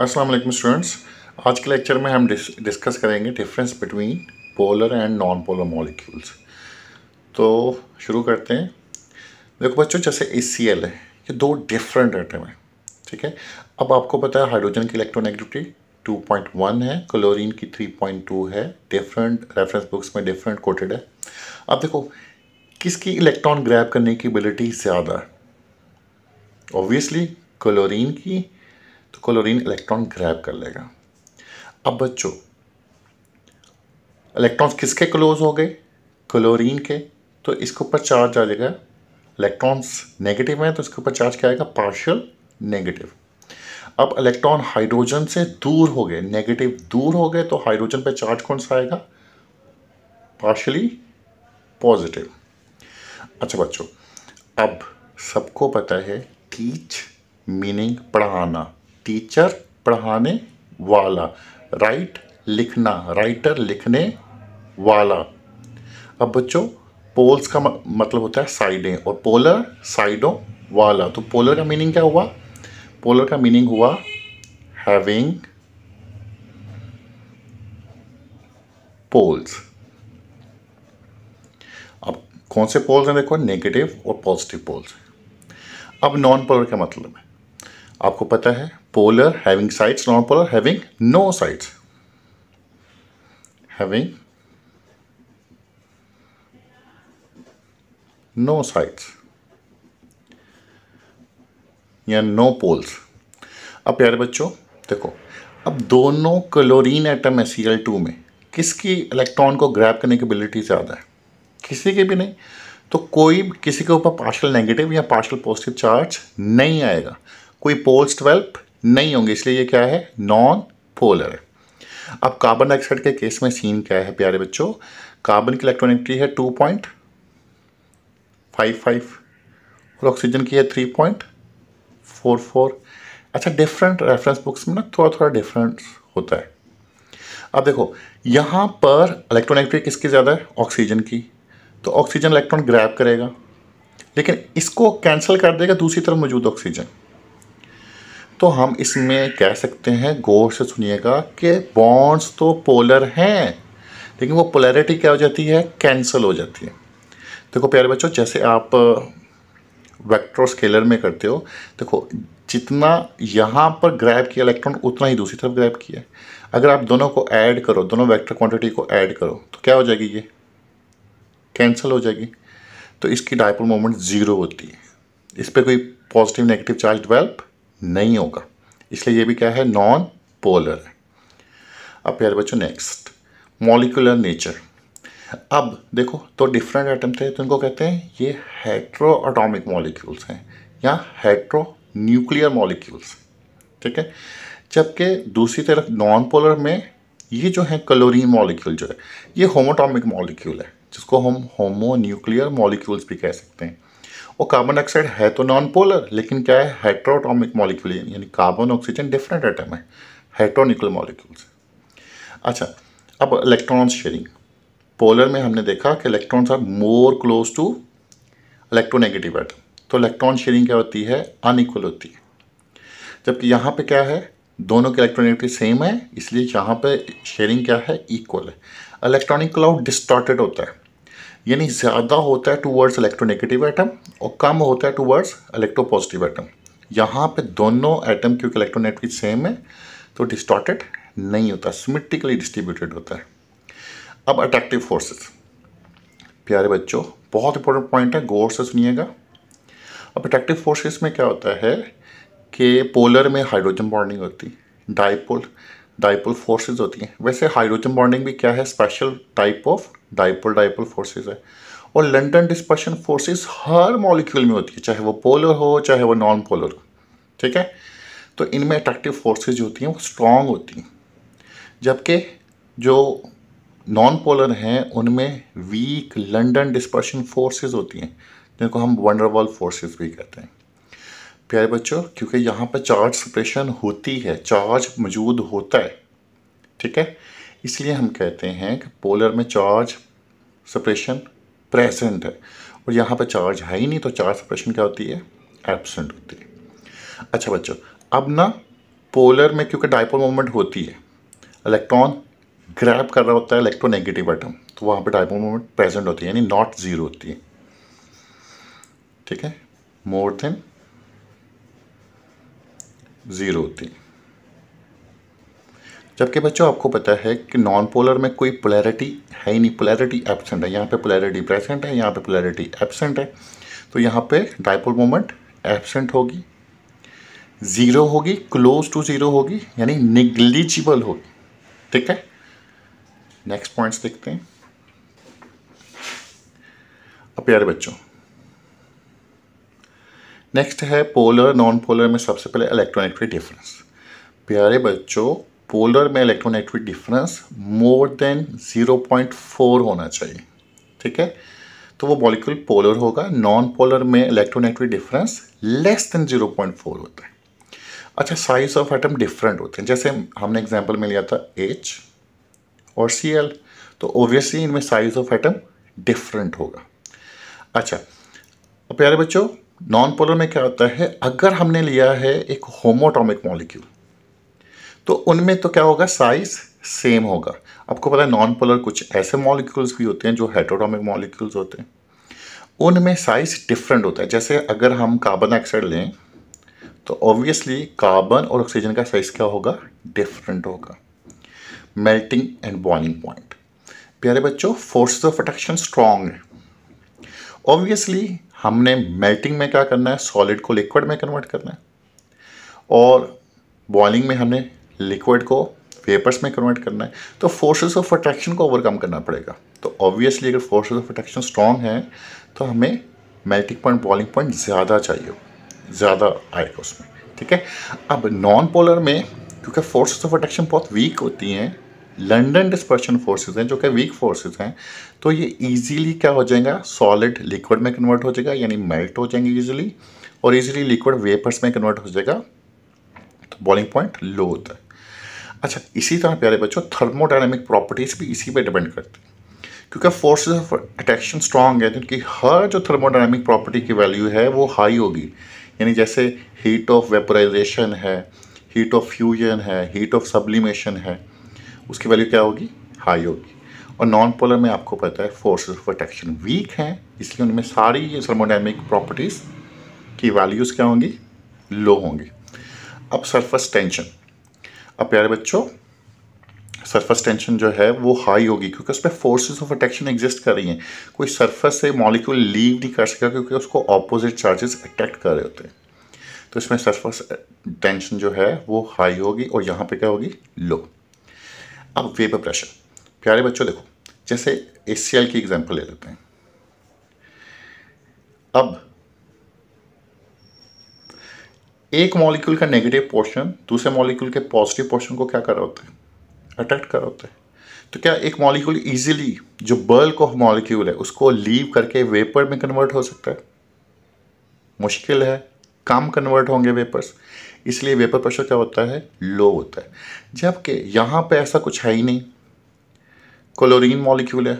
अस्सलाम वालेकुम स्टूडेंट्स आज के लेक्चर में हम डिस, डिस्कस करेंगे difference between polar and non polar molecules तो शुरू करते हैं देखो बच्चों जैसे ए सी एल है ये दो डिफरेंट आइटम है ठीक है अब आपको पता है हाइड्रोजन की इलेक्ट्रोनेगेटिविटी 2.1 है क्लोरीन की 3.2 है डिफरेंट रेफरेंस बुक्स में डिफरेंट कोटेड है अब देखो किसकी इलेक्ट्रॉन ग्रैब करने की एबिलिटी ज़्यादा है ऑब्वियसली क्लोरीन की तो क्लोरीन इलेक्ट्रॉन ग्रैब कर लेगा अब बच्चों इलेक्ट्रॉन्स किसके क्लोज हो गए क्लोरीन के तो इसके ऊपर चार्ज आ जाएगा इलेक्ट्रॉन्स नेगेटिव हैं तो इसके ऊपर चार्ज क्या आएगा पार्शियल नेगेटिव अब इलेक्ट्रॉन हाइड्रोजन से दूर हो गए नेगेटिव दूर हो गए तो हाइड्रोजन पर चार्ज कौन सा आएगा पार्शली पॉजिटिव अच्छा बच्चों अब सबको पता है टीच मीनिंग पढ़ाना टीचर पढ़ाने वाला राइट लिखना राइटर लिखने वाला अब बच्चों पोल्स का मतलब होता है साइडें और पोलर साइडों वाला तो पोलर का मीनिंग क्या हुआ पोलर का मीनिंग हुआ हैविंग पोल्स अब कौन से पोल्स हैं देखो नेगेटिव और पॉजिटिव पोल्स अब नॉन पोलर का मतलब है आपको पता है polar having sides, non-polar having no sides. Having no sides या नो पोल्स अब प्यारे बच्चों देखो अब दोनों क्लोरीन एटम है सी में किसकी इलेक्ट्रॉन को ग्रैब करने की एबिलिटी ज़्यादा है किसी के भी नहीं तो कोई किसी के ऊपर पार्शल नेगेटिव या पार्शल पॉजिटिव चार्ज नहीं आएगा कोई पोल्स ट्वेल्व नहीं होंगे इसलिए ये क्या है नॉन पोलर अब कार्बन डाइऑक्साइड के केस में सीन क्या है प्यारे बच्चों कार्बन की इलेक्ट्रॉनिटी है टू पॉइंट फाइव फाइव और ऑक्सीजन की है थ्री पॉइंट फोर फोर अच्छा डिफरेंट रेफरेंस बुक्स में ना थोड़ा थोड़ा डिफरेंस होता है अब देखो यहाँ पर इलेक्ट्रॉनिटी किसकी ज़्यादा है ऑक्सीजन की तो ऑक्सीजन इलेक्ट्रॉन ग्रैप करेगा लेकिन इसको कैंसिल कर देगा दूसरी तरफ मौजूद ऑक्सीजन तो हम इसमें कह सकते हैं गौर से सुनिएगा कि बॉन्ड्स तो पोलर हैं लेकिन वो पोलैरिटी क्या हो जाती है कैंसिल हो जाती है देखो प्यारे बच्चों जैसे आप वेक्टर स्केलर में करते हो देखो जितना यहाँ पर ग्रैब किया इलेक्ट्रॉन उतना ही दूसरी तरफ ग्रैब किया अगर आप दोनों को ऐड करो दोनों वेक्टर क्वांटिटी को ऐड करो तो क्या हो जाएगी ये कैंसिल हो जाएगी तो इसकी डायपोल मोमेंट ज़ीरो होती है इस पर कोई पॉजिटिव नेगेटिव चार्ज डिवेल्प नहीं होगा इसलिए ये भी क्या है नॉन पोलर है अब प्यारे बच्चों नेक्स्ट मॉलिकुलर नेचर अब देखो तो डिफरेंट आइटम थे तो इनको कहते हैं ये हेट्रो एटॉमिक मॉलिक्यूल्स हैं या हेट्रो न्यूक्लियर मॉलिक्यूल्स ठीक है जबकि दूसरी तरफ नॉन पोलर में ये जो है क्लोरीन मॉलिक्यूल जो है ये होमोटॉमिक मॉलिक्यूल है जिसको हम होमो न्यूक्लियर मॉलिक्यूल्स भी कह सकते हैं और कार्बन डाइऑक्साइड है तो नॉन पोलर लेकिन क्या है हाइड्रोटॉमिक मॉलिक्यूल यानी कार्बन ऑक्सीजन डिफरेंट आइटम है हेट्रोनिकुलर मॉलिक्यूल्स अच्छा अब इलेक्ट्रॉन शेयरिंग पोलर में हमने देखा कि electrons are more close to electronegative atom तो इलेक्ट्रॉन शेयरिंग क्या होती है अनइक्वल होती है जबकि यहाँ पे क्या है दोनों के इलेक्ट्रोनेगेटिव सेम है इसलिए यहाँ पे शेयरिंग क्या है इक्वल है इलेक्ट्रॉनिक क्लाउड डिस्टॉर्टेड होता है यानी ज़्यादा होता है टूवर्ड्स इलेक्ट्रोनेगेटिव एटम और कम होता है टूवर्ड्स इलेक्ट्रोपॉजिटिव एटम यहाँ पे दोनों एटम क्योंकि इलेक्ट्रोनेगेटिव सेम है तो डिस्टॉर्टेड नहीं होता सिमेट्रिकली डिस्ट्रीब्यूटेड होता है अब अट्रैक्टिव फोर्सेस प्यारे बच्चों बहुत इंपॉर्टेंट पॉइंट है गौर से सुनिएगा अब अट्रैक्टिव फोर्सेस में क्या होता है कि पोलर में हाइड्रोजन बॉन्डिंग होती डाइपोल डाइपोल फोर्सेज होती हैं वैसे हाइड्रोजन बॉन्डिंग भी क्या है special type of dipole dipole forces है और लंडन डिस्पर्शन फोर्सेस हर मॉलिक्यूल में होती है चाहे वो पोलर हो चाहे वो नॉन पोलर हो ठीक है तो इनमें अट्रैक्टिव फोर्सेज होती हैं वो स्ट्रॉन्ग होती हैं जबकि जो नॉन पोलर हैं उनमें वीक लंडन डिस्पर्शन फोर्सेज होती हैं जिनको हम वंडरवॉल फोर्सेज भी कहते हैं प्यारे बच्चों क्योंकि यहाँ पर चार्ज सप्रेशन होती है चार्ज मौजूद होता है ठीक है इसलिए हम कहते हैं कि पोलर में चार्ज सप्रेशन प्रेजेंट है और यहाँ पर चार्ज है ही नहीं तो चार्ज सप्रेशन क्या होती है एबसेंट होती है अच्छा बच्चों अब ना पोलर में क्योंकि डाइपोल मोमेंट होती है इलेक्ट्रॉन ग्रैप कर रहा होता है इलेक्ट्रोनेगेटिव आइटम तो वहाँ पर डाइपोल मोमेंट प्रेजेंट होती है यानी नॉट ज़ीरो होती है ठीक है मोर देन ज़ीरो होती है जबकि बच्चों आपको पता है कि नॉन पोलर में कोई पोलैरिटी है ही नहीं पोलैरिटी एबसेंट है यहाँ पे पोलैरिटी प्रेजेंट है यहाँ पे पोलैरिटी एबसेंट है तो यहाँ पे डाइपोल मोमेंट एबसेंट होगी ज़ीरो होगी क्लोज टू ज़ीरो होगी यानी निग्लिजिबल होगी ठीक है नेक्स्ट पॉइंट्स देखते हैं अब प्यारे बच्चों नेक्स्ट है पोलर नॉन पोलर में सबसे पहले इलेक्ट्रोनेगेटिव डिफरेंस प्यारे बच्चों पोलर में इलेक्ट्रोनेगेटिव डिफरेंस मोर देन 0.4 होना चाहिए ठीक है तो वो मॉलिक्यूल पोलर होगा नॉन पोलर में इलेक्ट्रोनेगेटिव डिफरेंस लेस देन 0.4 होता है अच्छा साइज ऑफ एटम डिफरेंट होते हैं जैसे हमने एग्जाम्पल में लिया था एच और सी एल तो ओबियसली इनमें साइज ऑफ एटम डिफरेंट होगा अच्छा प्यारे बच्चों नॉन पोलर में क्या होता है अगर हमने लिया है एक होमोटॉमिक मॉलिक्यूल तो उनमें तो क्या होगा साइज सेम होगा आपको पता है नॉन पोलर कुछ ऐसे मॉलिक्यूल्स भी होते हैं जो हेटरोटॉमिक मॉलिक्यूल्स होते हैं उनमें साइज डिफरेंट होता है जैसे अगर हम कार्बन डाइऑक्साइड लें तो ऑब्वियसली कार्बन और ऑक्सीजन का साइज क्या होगा डिफरेंट होगा मेल्टिंग एंड बॉइलिंग पॉइंट प्यारे बच्चों फोर्सेस ऑफ अट्रैक्शन स्ट्रांग है ऑब्वियसली हमने मेल्टिंग में क्या करना है सॉलिड को लिक्विड में कन्वर्ट करना है और बॉइलिंग में हमने लिक्विड को वेपर्स में कन्वर्ट करना है तो फोर्सेस ऑफ अट्रैक्शन को ओवरकम करना पड़ेगा तो ऑब्वियसली अगर फोर्सेस ऑफ अट्रैक्शन स्ट्रॉन्ग है तो हमें मेल्टिंग पॉइंट बॉइलिंग पॉइंट ज़्यादा चाहिए ज़्यादा आएगा उसमें ठीक है अब नॉन पोलर में क्योंकि फोर्सेस ऑफ अट्रैक्शन बहुत वीक होती हैं लंडन डिस्पर्शन फोर्सेस हैं जो कि वीक फोर्सेस हैं तो ये इजीली क्या हो जाएगा सॉलिड लिक्विड में कन्वर्ट हो जाएगा यानी मेल्ट हो जाएंगे इजीली और इजीली लिक्विड वेपर्स में कन्वर्ट हो जाएगा तो बॉइलिंग पॉइंट लो होता है अच्छा इसी तरह प्यारे बच्चों थर्मोडाइनमिक प्रॉपर्टीज़ भी इसी पर डिपेंड करती हैं क्योंकि फोर्सेस ऑफ अट्रैक्शन स्ट्रांग है जिनकी हर जो थर्मोडाइनमिक प्रॉपर्टी की वैल्यू है वो हाई होगी यानी जैसे हीट ऑफ वेपराइजेशन है हीट ऑफ फ्यूजन है हीट ऑफ सब्लिमेशन है उसकी वैल्यू क्या होगी हाई होगी और नॉन पोलर में आपको पता है फोर्सेस ऑफ अट्रैक्शन वीक हैं इसलिए उनमें सारी ये थर्मोडाइनमिक प्रॉपर्टीज़ की वैल्यूज़ क्या होंगी लो होंगी अब सरफेस टेंशन अब प्यारे बच्चों सरफेस टेंशन जो है वो हाई होगी क्योंकि उस पर फोर्सेज ऑफ अट्रैक्शन एग्जिस्ट कर रही हैं कोई सरफस से मॉलिक्यूल लीव नहीं कर सका क्योंकि उसको ऑपोजिट चार्जेस अट्रैक्ट कर रहे होते हैं तो इसमें सरफेस टेंशन जो है वो हाई होगी और यहाँ पे क्या होगी लो अब वेपर प्रेशर प्यारे बच्चों देखो जैसे एस की एग्जाम्पल ले लेते हैं अब एक मॉलिक्यूल का नेगेटिव पोर्शन दूसरे मॉलिक्यूल के पॉजिटिव पोर्शन को क्या कर रहा होता है अट्रैक्ट कर रहा होता है तो क्या एक मॉलिक्यूल इजीली जो बल्क ऑफ मॉलिक्यूल है उसको लीव करके वेपर में कन्वर्ट हो सकता है मुश्किल है कम कन्वर्ट होंगे वेपर्स इसलिए वेपर प्रेशर क्या होता है लो होता है जबकि यहाँ पे ऐसा कुछ है ही नहीं क्लोरीन मॉलिक्यूल है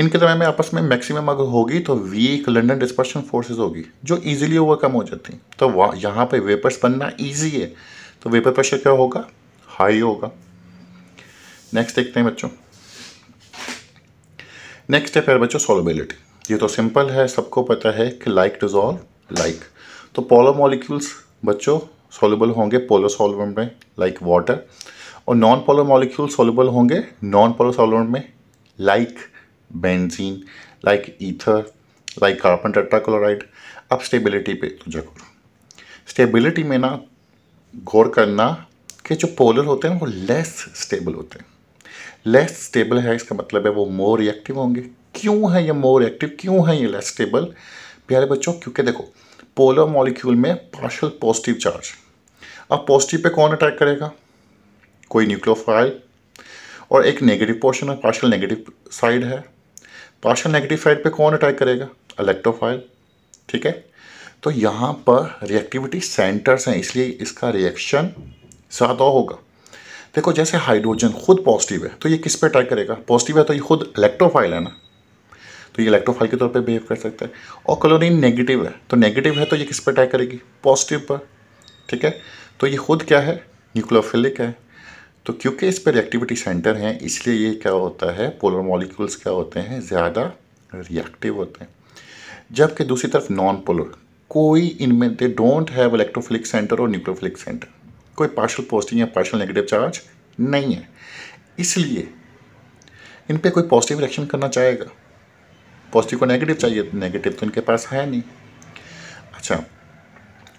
इनके दरम्यान में आपस में मैक्सिमम अगर होगी तो वीक लंडन डिस्पर्शन फोर्सेस होगी जो इजीली ओवरकम हो जाती हैं तो वहाँ यहाँ पर वेपर्स बनना ईजी है तो वेपर प्रेशर क्या होगा हाई होगा नेक्स्ट देखते हैं बच्चों नेक्स्ट है फिर बच्चों सोलबिलिटी ये तो सिंपल है सबको पता है कि लाइक डिजॉल्व लाइक तो पोलर मॉलिक्यूल्स बच्चों सोलबल होंगे पोलर सॉल्वेंट में लाइक वाटर और नॉन पोलर मॉलिक्यूल सोलबल होंगे नॉन पोलर सॉल्वेंट में like benzene like ether like carbon tetrachloride अब स्टेबिलिटी पे तो जगह स्टेबिलिटी में ना गौर करना कि जो पोलर होते हैं वो लेस स्टेबल होते हैं लेस स्टेबल है इसका मतलब है वो मोर रिएक्टिव होंगे क्यों है ये मोर रिएक्टिव क्यों है ये लेस स्टेबल प्यारे बच्चों क्योंकि देखो पोलर मॉलिक्यूल में पार्शल पॉजिटिव चार्ज अब पॉजिटिव पे कौन अटैक करेगा कोई न्यूक्लियोफाइल और एक नेगेटिव पोर्शन है पार्शल नेगेटिव साइड है पार्शल नेगेटिव साइड पे कौन अटैक करेगा इलेक्ट्रोफाइल ठीक है तो यहाँ पर रिएक्टिविटी सेंटर्स हैं इसलिए इसका रिएक्शन ज़्यादा होगा देखो जैसे हाइड्रोजन खुद पॉजिटिव है तो ये किस पे अटैक करेगा पॉजिटिव है तो ये खुद इलेक्ट्रोफाइल है ना तो ये इलेक्ट्रोफाइल के तौर पर बिहेव कर सकता है और क्लोरीन नेगेटिव है तो नेगेटिव है तो ये किस पर अटैक करेगी पॉजिटिव पर ठीक है तो ये खुद क्या है न्यूक्लोफिलिक है तो क्योंकि इस पर रिएक्टिविटी सेंटर हैं इसलिए ये क्या होता है पोलर मॉलिक्यूल्स क्या होते हैं ज़्यादा रिएक्टिव होते हैं जबकि दूसरी तरफ नॉन पोलर कोई इनमें they don't have electrophilic centre और न्यूक्लोफिलिक सेंटर कोई पार्शल पॉजिटिव या पार्शल नेगेटिव चार्ज नहीं है इसलिए इन पर कोई पॉजिटिव रिएक्शन करना चाहेगा पॉजिटिव को नेगेटिव चाहिए तो नेगेटिव तो इनके पास है नहीं अच्छा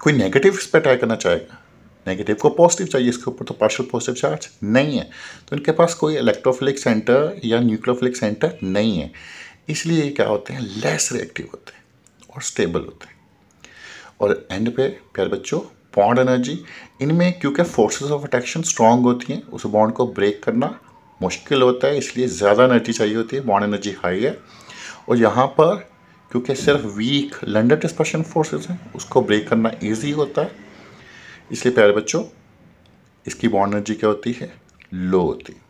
कोई नेगेटिव इस पर अटैक करना चाहेगा नेगेटिव को पॉजिटिव चाहिए इसके ऊपर तो पार्शल पॉजिटिव चार्ज नहीं है तो इनके पास कोई इलेक्ट्रोफिलिक सेंटर या न्यूक्लियोफिलिक सेंटर नहीं है इसलिए क्या होते हैं लेस रिएक्टिव होते हैं और स्टेबल होते हैं और एंड पे प्यारे बच्चों बॉन्ड एनर्जी इनमें क्योंकि फोर्सेस ऑफ अट्रैक्शन स्ट्रांग होती हैं उस बॉन्ड को ब्रेक करना मुश्किल होता है इसलिए ज़्यादा एनर्जी चाहिए होती है बॉन्ड एनर्जी हाई है और यहाँ पर क्योंकि सिर्फ वीक लंडन डिस्पर्शन फोर्सेस हैं उसको ब्रेक करना इजी होता है इसलिए प्यारे बच्चों इसकी बॉन्ड एनर्जी क्या होती है लो होती है